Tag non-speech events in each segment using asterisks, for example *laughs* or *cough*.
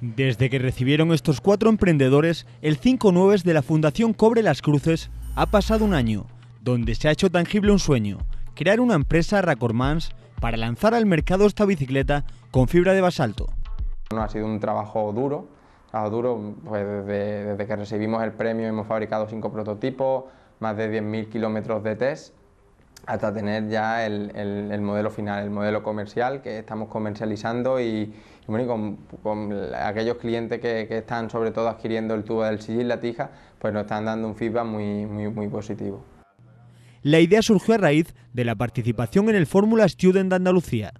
Desde que recibieron estos cuatro emprendedores, el 5 de la Fundación Cobre las Cruces ha pasado un año, donde se ha hecho tangible un sueño, crear una empresa Racormans para lanzar al mercado esta bicicleta con fibra de basalto. No ha sido un trabajo duro, duro pues desde, desde que recibimos el premio hemos fabricado cinco prototipos, más de 10.000 kilómetros de test hasta tener ya el, modelo final, el modelo comercial que estamos comercializando y, con, aquellos clientes que, están sobre todo adquiriendo el tubo del sillín la tija, pues nos están dando un feedback muy, positivo. La idea surgió a raíz de la participación en el Fórmula Student de Andalucía.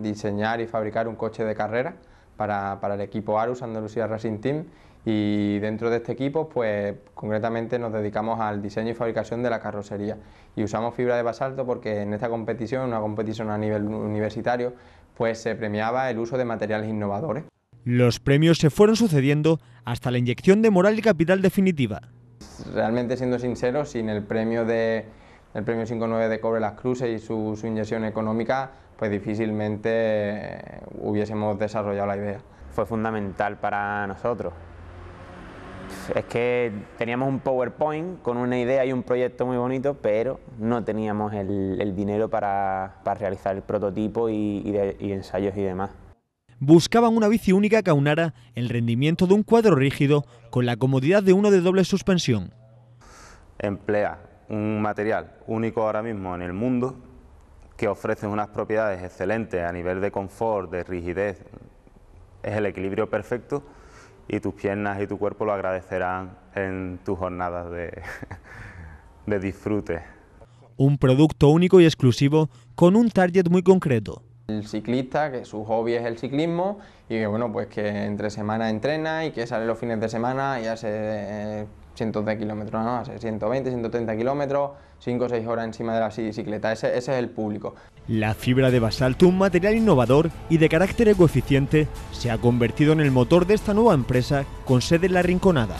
Diseñar y fabricar un coche de carrera para, para el equipo Arus Andalucía Racing Team y dentro de este equipo, pues concretamente nos dedicamos al diseño y fabricación de la carrocería. Y usamos fibra de basalto porque en esta competición, una competición a nivel universitario, pues se premiaba el uso de materiales innovadores. Los premios se fueron sucediendo hasta la inyección de moral y capital definitiva. Realmente, siendo sincero, sin el premio de el premio 59 de Cobre Las Cruces y su, su inyección económica, pues difícilmente eh, hubiésemos desarrollado la idea. Fue fundamental para nosotros, es que teníamos un PowerPoint con una idea y un proyecto muy bonito, pero no teníamos el, dinero para, para, realizar el prototipo y, ensayos y demás. Buscaban una bici única que aunara el rendimiento de un cuadro rígido con la comodidad de uno de doble suspensión. Emplea un material único ahora mismo en el mundo que ofrece unas propiedades excelentes a nivel de confort, de rigidez, es el equilibrio perfecto y tus piernas y tu cuerpo lo agradecerán en tus jornadas *laughs* de, disfrute. Un producto único y exclusivo con un target muy concreto. El ciclista, que su hobby es el ciclismo y que bueno, pues que entre semana entrena y que sale los fines de semana y hace 110 kilómetros, no, 120, 130 kilómetros, 5 o 6 horas encima de la bicicleta. Ese, ese, es el público. La fibra de basalto, un material innovador y de carácter ecoeficiente, se ha convertido en el motor de esta nueva empresa con sede en La Rinconada.